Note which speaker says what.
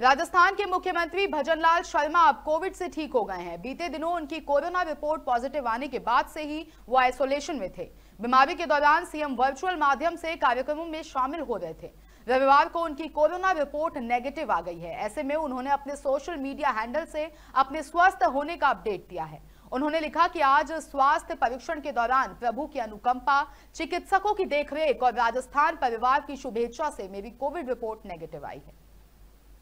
Speaker 1: राजस्थान के मुख्यमंत्री भजनलाल शर्मा अब कोविड से ठीक हो गए हैं बीते दिनों उनकी कोरोना रिपोर्ट पॉजिटिव आने के बाद से ही वो आइसोलेशन में थे बीमारी के दौरान सीएम वर्चुअल माध्यम से कार्यक्रमों में शामिल हो रहे थे रविवार को उनकी कोरोना रिपोर्ट नेगेटिव आ गई है ऐसे में उन्होंने अपने सोशल मीडिया हैंडल से अपने स्वस्थ होने का अपडेट दिया है उन्होंने लिखा कि आज स्वास्थ्य परीक्षण के दौरान प्रभु की अनुकंपा चिकित्सकों की देखरेख और राजस्थान परिवार की शुभेच्छा से मेरी कोविड रिपोर्ट नेगेटिव आई है